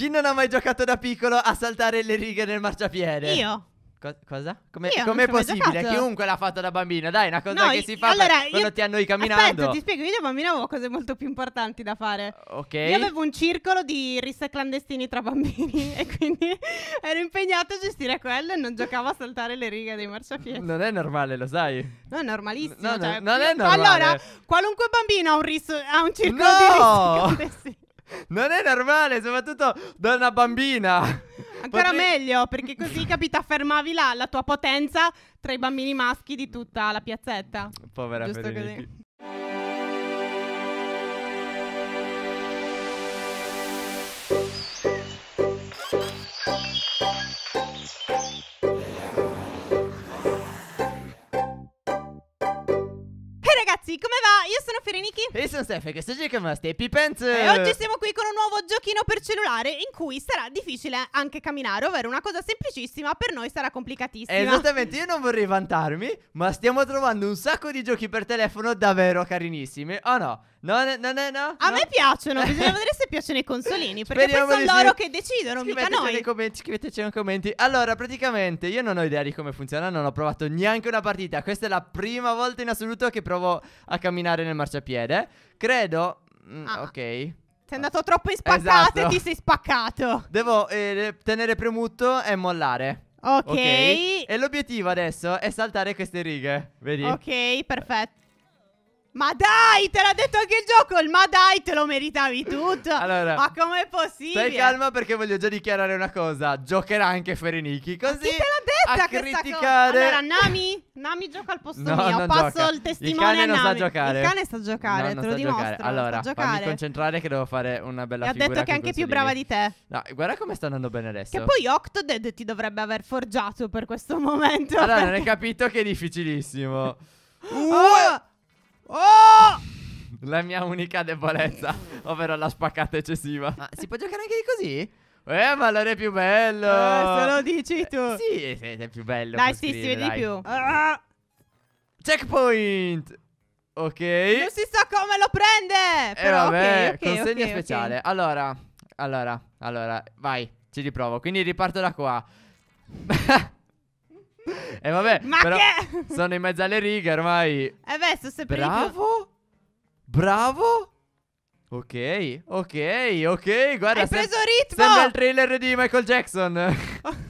Chi non ha mai giocato da piccolo a saltare le righe nel marciapiede? Io. Co- cosa? Come, Io com'è possibile? Chiunque l'ha fatto da bambino, dai, è una cosa No, che si fa allora, per- io- quando ti annoi camminando. Aspetta, ti spiego, io da bambino avevo cose molto più importanti da fare. ok. Io avevo un circolo di risse clandestini tra bambini e quindi ero impegnato a gestire quello e non giocavo a saltare le righe dei marciapiedi. Non è normale, lo sai. No, è normalissimo. No, cioè, non è normale. Allora, qualunque bambino ha un, risso- ha un circolo No! di risse clandestini. Non è normale, soprattutto da una bambina. Ancora Potrei... meglio, perché così capita, fermavi là la tua potenza tra i bambini maschi di tutta la piazzetta. Povera Giusto Perini. così. Thank you cari Niki. E sono Stefano, e questo giocando a Steppy Pants. E oggi siamo qui con un nuovo giochino per cellulare in cui sarà difficile anche camminare, ovvero una cosa semplicissima, per noi sarà complicatissima. Esattamente, io non vorrei vantarmi, ma stiamo trovando un sacco di giochi per telefono davvero carinissimi, oh no? No, no, no, no, A no. me piacciono, bisogna vedere se piacciono i consolini. Perché Speriamo poi sono loro sì. che decidono, mica noi. Nei commenti, scriveteci nei commenti. Allora, praticamente, io non ho idea di come funziona, non ho provato neanche una partita. Questa è la prima volta in assoluto che provo a camminare nel marciapiede. Credo. Mm, ah. Ok. Sei andato troppo in spaccato esatto. e ti sei spaccato. Devo eh, tenere premuto e mollare. Ok. E l'obiettivo adesso è saltare queste righe. Vedi? Ok, perfetto. Ma dai, te l'ha detto anche il gioco, il ma dai, te lo meritavi tutto. allora, ma com'è possibile? Stai calma perché voglio già dichiarare una cosa. Giocherà anche Ferenichi, così... Ma chi te l'ha detta a criticare... Cosa? Allora, Nami, Nami gioca al posto no, mio, passo gioca. il testimone il cane non sa giocare. Il cane sa giocare, no, te lo dimostro. Allora, sta fammi concentrare che devo fare una bella figura. Mi ha detto che è anche più brava di te. No, guarda come sta andando bene adesso. Che poi Octodad ti dovrebbe aver forgiato per questo momento. Allora, perché... non hai capito che è difficilissimo. uh! Oh! Oh! La mia unica debolezza, ovvero la spaccata eccessiva. Ma si può giocare anche di così? Eh, ma allora è più bello. Eh, se lo dici eh, tu. Eh, sì, è più bello. Dai, sì, si vede di più. Ah! Checkpoint. Ok. Non si sa come lo prende. Eh, però, eh, vabbè, okay, okay, consegna okay, speciale. Allora, allora, allora, vai, ci riprovo. Quindi riparto da qua. E eh, vabbè, Ma però che? sono in mezzo alle righe ormai. Eh beh, sto sempre Bravo? Bravo? Ok, ok, ok, guarda. Hai preso ritmo! Sembra il trailer di Michael Jackson.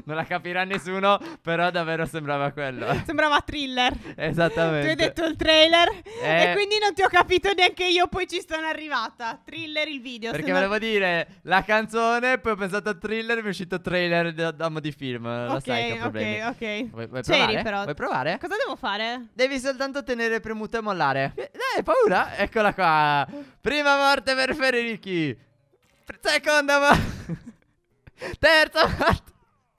non la capirà nessuno, però davvero sembrava quello. Sembrava thriller. Esattamente. Tu hai detto il trailer eh... e quindi non ti ho capito neanche io, poi ci sono arrivata. Thriller il video. Perché sembra... volevo dire la canzone, poi ho pensato a thriller e mi è uscito trailer da, da di film. Okay, la sai che problemi. Ok, ok, Vuoi, vuoi provare? però. Vuoi provare? Cosa devo fare? Devi soltanto tenere premuto e mollare. Dai, eh, paura? Eccola qua. Prima morte per Federici. Seconda morte. Terza morte.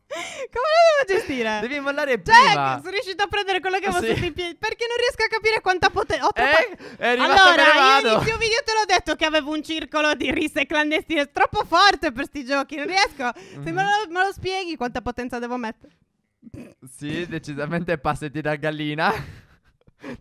Come lo devo gestire? Devi mollare cioè, prima. Cioè, sono riuscito a prendere quello che ah, avevo sì. sotto i piedi. Perché non riesco a capire quanta potenza. Ho troppo... eh, allora, io inizio video te l'ho detto che avevo un circolo di risse clandestine. È troppo forte per sti giochi. Non riesco. mm -hmm. me, mhm. lo, me lo spieghi quanta potenza devo mettere. Sì, decisamente passetti da gallina.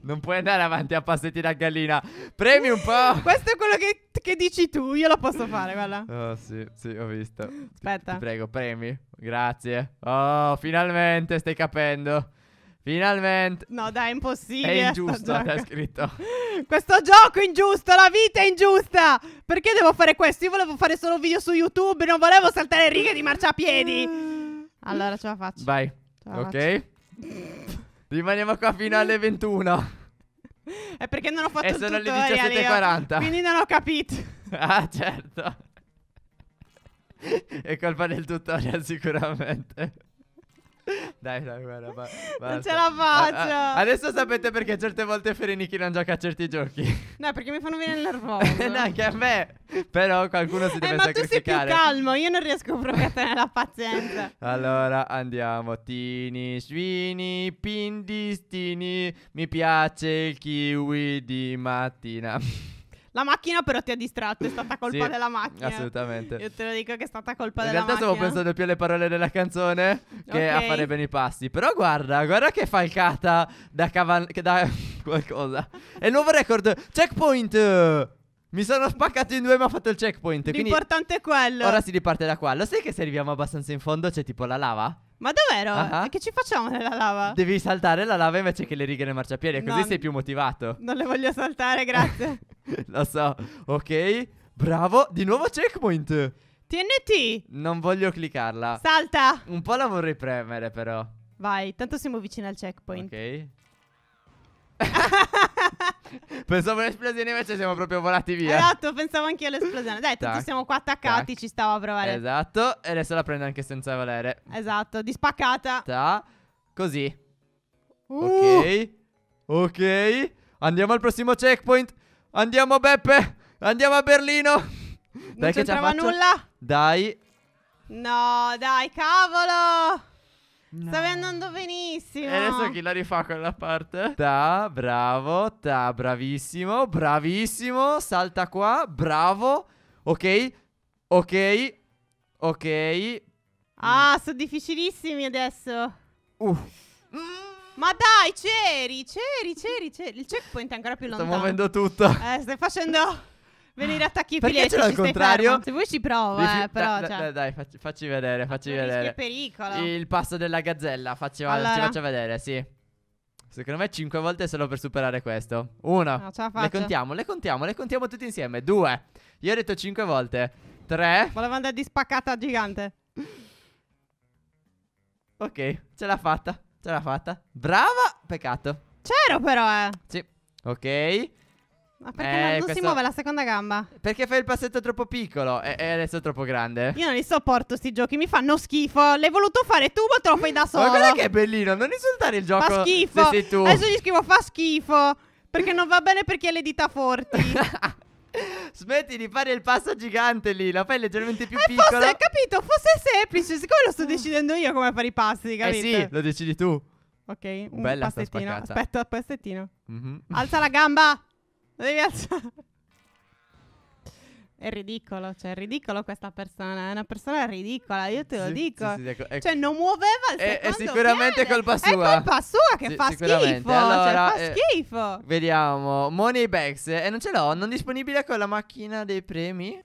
Non puoi andare avanti a passetti da gallina. Premi un po'. Questo è quello che, che dici tu. Io lo posso fare, guarda. Oh, sì, sì, ho visto. Aspetta. Ti, ti prego, premi. Grazie. Oh, finalmente stai capendo. Finalmente. No, dai, è impossibile. È ingiusto, l'hai scritto. questo gioco è ingiusto, la vita è ingiusta. Perché devo fare questo? Io volevo fare solo video su YouTube, non volevo saltare righe di marciapiedi. Allora ce la faccio. Vai. La ok. Faccio. Rimaniamo qua fino alle 21. È perché non ho fatto il e sono tutorial le 17.40. quindi non ho capito. ah, certo. È colpa del tutorial sicuramente. Dai, dai, guarda, ba- Non ce la faccio. A- a- adesso sapete perché certe volte Ferenichi non gioca a certi giochi. No, perché mi fanno venire il nervoso. no, anche a me. Però qualcuno si eh, deve eh, ma sacrificare. Ma tu sei più calmo, io non riesco proprio a tenere la pazienza. allora, andiamo. Tini, svini, pindistini. Mi piace il kiwi di mattina. La macchina però ti ha distratto, è stata colpa sì, della macchina. Assolutamente. Io te lo dico che è stata colpa In della macchina. In realtà stavo pensando più alle parole della canzone che okay. a fare bene i passi. Però guarda, guarda che falcata da cavallo... da qualcosa. È il nuovo record. Checkpoint! Mi sono spaccato in due ma ho fatto il checkpoint. L'importante è quello. Ora si riparte da qua. Lo sai che se arriviamo abbastanza in fondo c'è tipo la lava? Ma davvero? Ah. E ah. Che ci facciamo nella lava? Devi saltare la lava invece che le righe nel marciapiede, così No. sei più motivato. Non le voglio saltare, grazie. Lo so. Ok. Bravo. Di nuovo checkpoint. TNT, Non voglio cliccarla. salta. Un po' la vorrei premere però. Vai, tanto siamo vicini al checkpoint. Ok. Pensavo all'esplosione, invece siamo proprio volati via. Esatto, pensavo anche io all'esplosione. Dai, tanto siamo qua attaccati, tac. ci stavo a provare. Esatto, e adesso la prendo anche senza valere. Esatto, dispaccata Ta. Così. Uh. Ok. Ok. Andiamo al prossimo checkpoint. Andiamo Beppe. Andiamo a Berlino. Non dai, che c'entrava nulla. Dai. No, dai, cavolo. No. Stavi andando benissimo. E adesso chi la rifà quella parte? Ta, bravo, ta, bravissimo, bravissimo. Salta qua, bravo. Ok, ok, ok. Ah, mm. sono difficilissimi adesso. Uh. Mm. Ma dai, c'eri, c'eri, c'eri, c'eri. Il checkpoint è ancora più lontano. Sto muovendo tutto. Eh, stai facendo venire attacchi tacchipiree. Perché ce l'ho al contrario? Fermo. Se vuoi ci provo, Dici, eh, però... Da, cioè. da, dai, facci, facci vedere, facci Atturischi vedere. Che pericolo. Il passo della gazzella, facci, allora. ci faccio vedere, sì. Secondo me 5 volte solo per superare questo. uno No, ce la faccio. Le contiamo, le contiamo, le contiamo tutti insieme. Due. Io ho detto 5 volte. Tre. Volevo andare di spaccata gigante. ok, ce l'ha fatta. Ce l'ha fatta. Brava. Peccato. C'ero però, eh. Sì. Ok. Ma perché eh, non, questo... si muove la seconda gamba? Perché fai il passetto troppo piccolo e, e adesso è troppo grande. Io non li sopporto sti giochi, mi fanno schifo. L'hai voluto fare tu, ma te lo fai da solo. ma guarda che è bellino, non insultare il gioco. Fa schifo. Se sei tu. Adesso gli scrivo fa schifo. Perché non va bene per chi ha le dita forti. Smetti di fare il passo gigante lì, la fai leggermente più eh, piccola. Forse, capito, fosse semplice. Siccome lo sto mm. decidendo io come fare i passi, eh capito? Eh sì, lo decidi tu. Ok, un Bella passettino. Aspetta, passettino. Mm-hmm. Alza la gamba. Non devi alzare. È ridicolo, cioè è ridicolo questa persona, è una persona ridicola, io te lo sì, dico. Sì, sì, ecco, ecco. Cioè non muoveva il è, è sicuramente piede. colpa sua. È colpa sua che fa schifo, allora, cioè, fa eh, schifo. Vediamo, Money Bags, e eh, non ce l'ho, non disponibile con la macchina dei premi?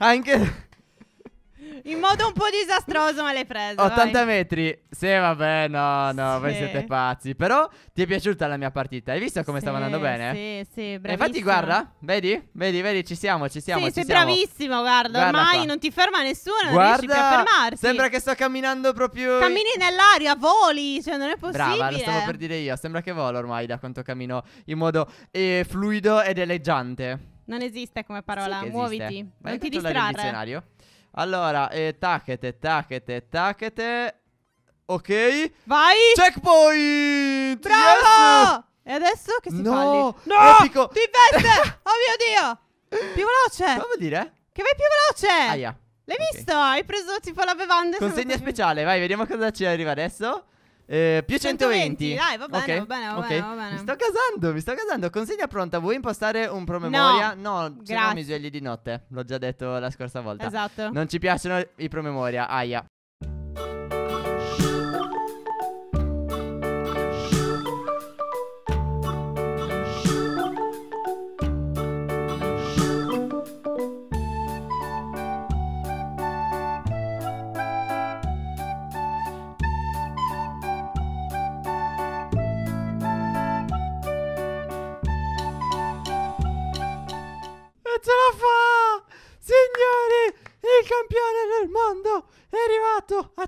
Anche... In modo un po' disastroso, ma l'hai preso. 80 vai. metri. Sì, vabbè, no, no, sì. voi siete pazzi. Però ti è piaciuta la mia partita. Hai visto come sì, stava andando bene? Sì, sì, bravissimo. E infatti, guarda, vedi? Vedi, vedi, ci siamo, ci siamo. Sì, ci sei siamo. bravissimo, guarda. guarda ormai qua. non ti ferma nessuno, guarda, non riesci più a fermarti. Sembra che sto camminando proprio. Cammini nell'aria, voli. Cioè, non è possibile. Brava, lo stavo per dire io. Sembra che volo ormai da quanto cammino in modo eh, fluido e deleggiante. Non esiste come parola, sì muoviti. non ti distrarre. Allora, eh, tacchete, tacchete, tacchete. Ok. Vai! Checkpoint! Bravo! Yes! E adesso che si no! falli? No! Epico! Ti investe! oh mio Dio! Più veloce! Come dire? Che vai più veloce! Aia. L'hai okay. visto? Hai preso tipo la bevanda. Consegna speciale, vai, vediamo cosa ci arriva adesso. Eh, più 120. 120. Dai, va bene, okay. va bene, va, okay. bene, va bene. Mi sto casando, mi sto casando. Consegna pronta, vuoi impostare un promemoria? No, no se no mi svegli di notte. L'ho già detto la scorsa volta. Esatto. Non ci piacciono i promemoria, aia.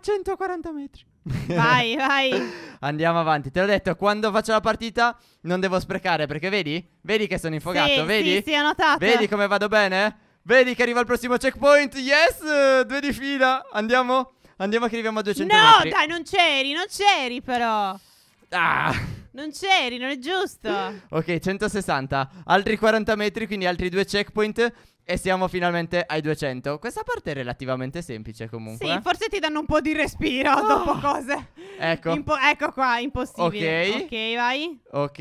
140 metri. Vai, vai. Andiamo avanti. Te l'ho detto, quando faccio la partita non devo sprecare perché vedi? Vedi che sono infogato, sì, vedi? Sì, sì, ho notato. Vedi come vado bene? Vedi che arriva il prossimo checkpoint. Yes! Due di fila. Andiamo? Andiamo che arriviamo a 200 no, metri. No, dai, non c'eri, non c'eri però. Ah. Non c'eri, non è giusto. ok, 160. Altri 40 metri, quindi altri due checkpoint. E siamo finalmente ai 200. Questa parte è relativamente semplice comunque. Sì, eh. forse ti danno un po' di respiro oh. dopo cose. Ecco. Impo- ecco qua, impossibile. Ok. Ok, vai. Ok.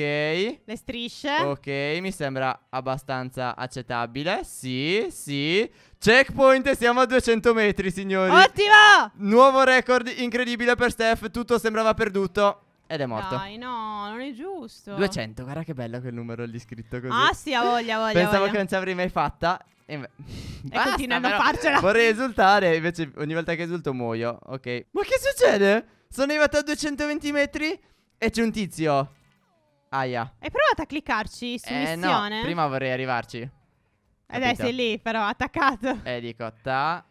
Le strisce. Ok, mi sembra abbastanza accettabile. Sì, sì. Checkpoint, siamo a 200 metri, signori. Ottimo! Nuovo record incredibile per Steph, tutto sembrava perduto. Ed è morto. Dai, no, non è giusto. 200, guarda che bello quel numero lì scritto così. Ah, sì, ha voglia, voglia. Pensavo voglia. che non ci avrei mai fatta. E, me... e Basta, continuano a farcela. Vorrei esultare, invece ogni volta che esulto muoio. Ok. Ma che succede? Sono arrivato a 220 metri e c'è un tizio. Aia. Hai provato a cliccarci su eh, missione? No, prima vorrei arrivarci. Adesso sei lì, però, attaccato. Eh, dico ta,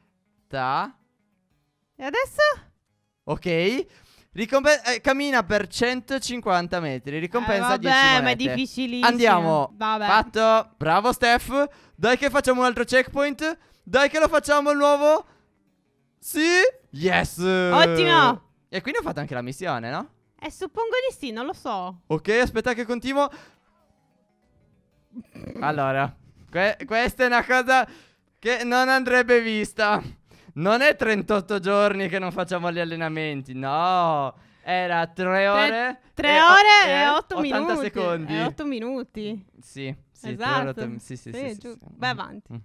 ta. E adesso? Ok. Ricompe- eh, cammina per 150 metri, ricompensa eh, vabbè, 10 monete. ma è difficilissimo. Andiamo. Vabbè. Fatto. Bravo Steph. Dai che facciamo un altro checkpoint. Dai che lo facciamo il nuovo. Sì. Yes. Ottimo. E quindi ho fatto anche la missione, no? Eh, suppongo di sì, non lo so. Ok, aspetta che continuo. Allora, que questa è una cosa che non andrebbe vista. Non è 38 giorni che non facciamo gli allenamenti, no. Era 3 ore. 3 ore e 8 eh, 80 eh, secondi. E 8 minuti. Sì, sì, esatto. Tre ore, esatto. sì, sì, sì, sì, sì Vai avanti. Mhm.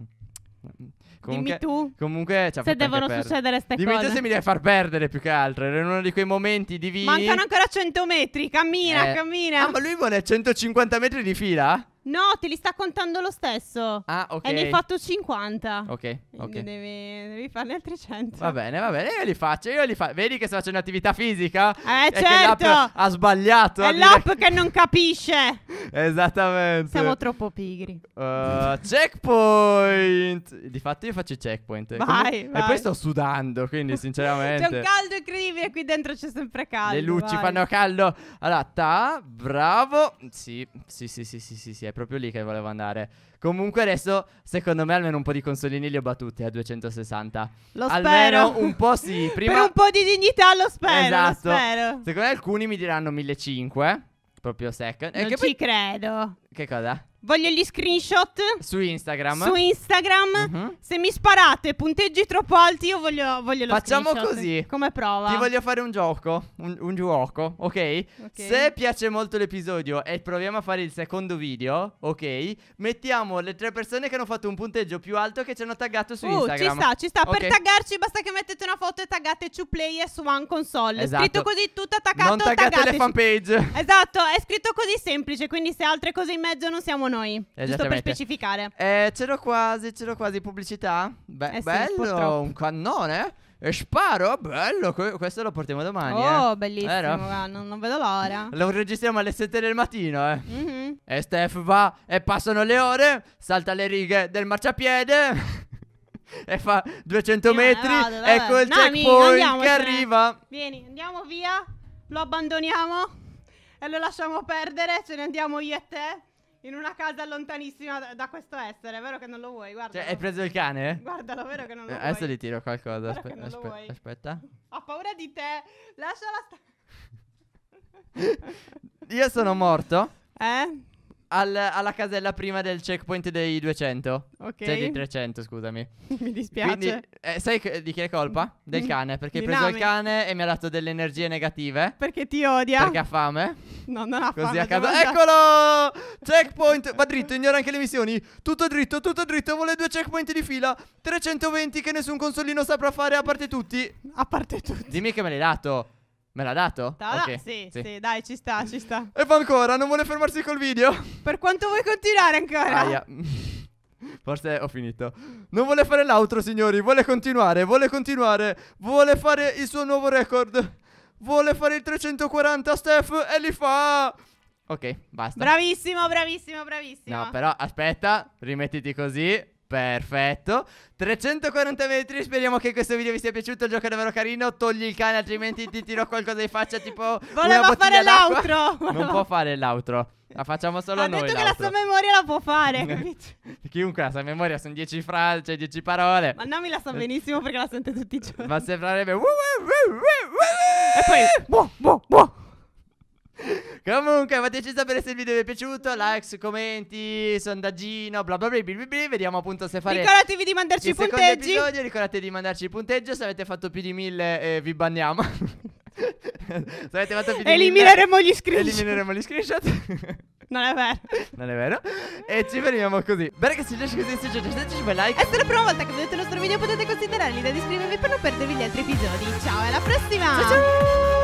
Comunque, Dimmi tu comunque, se devono succedere queste cose. Dimmi te se mi devi far perdere più che altro. Era uno di quei momenti di vita. Mancano ancora 100 metri. Cammina, eh. cammina. Ah, ma lui vuole 150 metri di fila? No, te li sta contando lo stesso. Ah, ok. E ne hai fatto 50. Ok, ok. Devi, devi farne altri 100. Va bene, va bene. Io li faccio, io li faccio. Vedi che sto facendo attività fisica? Eh, certo. Che l'app certo. ha sbagliato. È l'app dire... che non capisce. Esattamente. Siamo troppo pigri. Uh, checkpoint. Difatti io faccio checkpoint. Vai, vai, E poi sto sudando, quindi sinceramente. c'è un caldo incredibile, qui dentro c'è sempre caldo. Le luci vai. fanno caldo. Allora, ta, bravo. Sì, sì, sì, sì, sì, sì, sì, è proprio lì che volevo andare. Comunque adesso, secondo me, almeno un po' di consolini li ho battuti a 260. Lo almeno spero. un po' sì. Prima... per un po' di dignità lo spero. Esatto. Lo spero. Secondo me alcuni mi diranno 1500 proprio second. Non eh, ci poi... credo. Che cosa? Voglio gli screenshot su Instagram. Su Instagram. Uh-huh. Se mi sparate punteggi troppo alti, io voglio, voglio lo Facciamo screenshot. così. Come prova? Ti voglio fare un gioco. Un, un gioco, okay? ok? Se piace molto l'episodio e proviamo a fare il secondo video, ok? Mettiamo le tre persone che hanno fatto un punteggio più alto che ci hanno taggato su uh, Instagram. Ci sta, ci sta. Okay. Per taggarci basta che mettete una foto e taggate 2Play e su One Console. Esatto. È scritto esatto. così tutto attaccato. Non taggate le fanpage. Esatto, è scritto così semplice. Quindi se altre cose in mezzo non siamo noi noi. Giusto per specificare. Eh, l'ho quasi, c'ero quasi. Pubblicità? Be- eh sì, bello, un cannone. E sparo, bello, questo lo portiamo domani. Eh. Oh, eh. bellissimo, non, non, vedo l'ora. Lo registriamo alle 7 del mattino, eh. Mm-hmm. E Steph va e passano le ore, salta le righe del marciapiede. e fa 200 sì, metri. Vado, vado, il no, checkpoint che arriva. Vieni, andiamo via. Lo abbandoniamo e lo lasciamo perdere. Ce ne andiamo io e te in una casa lontanissima da, questo essere, vero che non lo vuoi? Guarda. Cioè, hai preso il cane? Guardalo, vero che non lo eh, vuoi. Adesso gli tiro qualcosa. Aspe- aspe- aspetta. Ho paura di te. Lasciala stare. Io sono morto. Eh? al, alla casella prima del checkpoint dei 200. Ok. Cioè dei 300, scusami. mi dispiace. Quindi, eh, sai di chi è colpa? Del cane, perché ho preso Nami. il cane e mi ha dato delle energie negative. Perché ti odia? Perché ha fame. No, non ha Così fame. Così a caso. Eccolo! Checkpoint! Va dritto, ignora anche le missioni. Tutto dritto, tutto dritto. Vuole due checkpoint di fila. 320 che nessun consolino saprà fare a parte tutti. A parte tutti. Dimmi che me l'hai dato. Me l'ha dato? Ta- okay. sì, sì, sì, dai, ci sta, ci sta. e fa ancora, non vuole fermarsi col video? Per quanto vuoi continuare ancora? Aia. Forse ho finito. Non vuole fare l'altro, signori. Vuole continuare, vuole continuare. Vuole fare il suo nuovo record. Vuole fare il 340, Steph, e li fa. Ok, basta. Bravissimo, bravissimo, bravissimo. No, però aspetta, rimettiti così. Perfetto 340 metri Speriamo che questo video vi sia piaciuto Il gioco è davvero carino Togli il cane Altrimenti ti tiro qualcosa in faccia Tipo Voleva fare l'outro Non Voleva... può fare l'outro La facciamo solo ha noi Ha detto che la sua memoria la può fare Chiunque la sua memoria Sono 10 frasi Cioè 10 parole Ma non mi la sa benissimo Perché la sente tutti i giorni Ma sembrerebbe E poi Boh boh boh Comunque fateci sapere se il video vi è piaciuto Likes, commenti, sondaggino Bla bla bla bla, bla, bla. Vediamo appunto se fare Ricordatevi di mandarci i punteggi episodio, Ricordatevi di mandarci il punteggio Se avete fatto più di mille eh, vi banniamo Se avete fatto più di elimineremo mille, gli screenshot Elimineremo gli screenshot Non è vero Non è vero E ci fermiamo così Bene che se ci piace così Lasciateci un bel like E se è la prima volta che vedete il nostro video Potete considerare l'idea di iscrivervi Per non perdervi gli altri episodi Ciao e alla prossima Ciao ciao